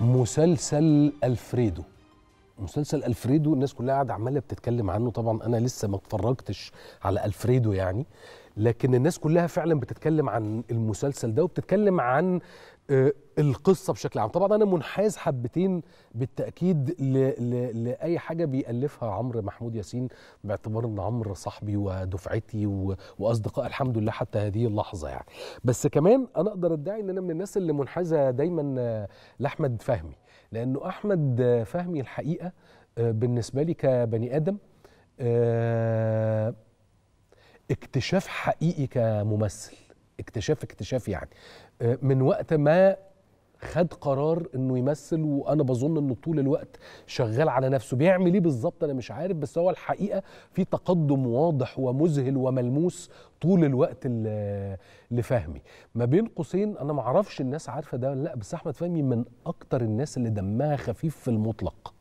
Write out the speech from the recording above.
مسلسل الفريدو مسلسل الفريدو الناس كلها قاعده عماله بتتكلم عنه طبعا انا لسه ما اتفرجتش على الفريدو يعني لكن الناس كلها فعلا بتتكلم عن المسلسل ده وبتتكلم عن آه، القصه بشكل عام طبعا انا منحاز حبتين بالتاكيد ل... ل... لاي حاجه بيالفها عمرو محمود ياسين باعتبار ان عمرو صاحبي ودفعتي و... واصدقاء الحمد لله حتى هذه اللحظه يعني بس كمان انا اقدر ادعي ان انا من الناس اللي منحازه دايما لاحمد فهمي لانه احمد فهمي الحقيقه آه، بالنسبه لي كبني ادم آه، اكتشاف حقيقي كممثل اكتشاف اكتشاف يعني آه، من وقت ما خد قرار انه يمثل وانا بظن انه طول الوقت شغال على نفسه بيعمل ايه بالظبط انا مش عارف بس هو الحقيقه في تقدم واضح ومذهل وملموس طول الوقت لفهمي ما بين قوسين انا ما اعرفش الناس عارفه ده ولا لا بس احمد فهمي من اكتر الناس اللي دمها خفيف في المطلق